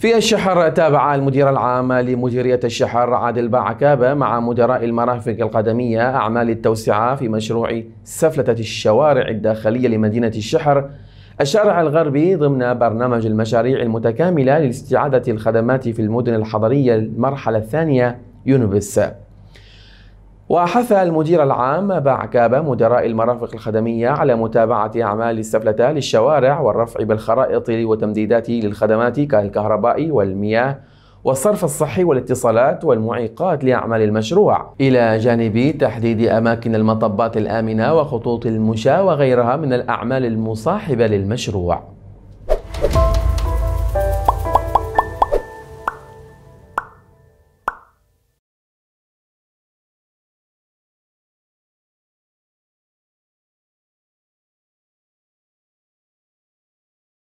في الشحر تابع المدير العام لمديرية الشحر عادل باعكابة مع مدراء المرافق القدمية أعمال التوسعة في مشروع سفلتة الشوارع الداخلية لمدينة الشحر الشارع الغربي ضمن برنامج المشاريع المتكاملة لاستعادة الخدمات في المدن الحضرية المرحلة الثانية يونبس وحث المدير العام بعكابة مدراء المرافق الخدمية على متابعة أعمال السفلتة للشوارع والرفع بالخرائط وتمديدات للخدمات كالكهرباء والمياه والصرف الصحي والاتصالات والمعيقات لأعمال المشروع إلى جانب تحديد أماكن المطبات الآمنة وخطوط المشاة وغيرها من الأعمال المصاحبة للمشروع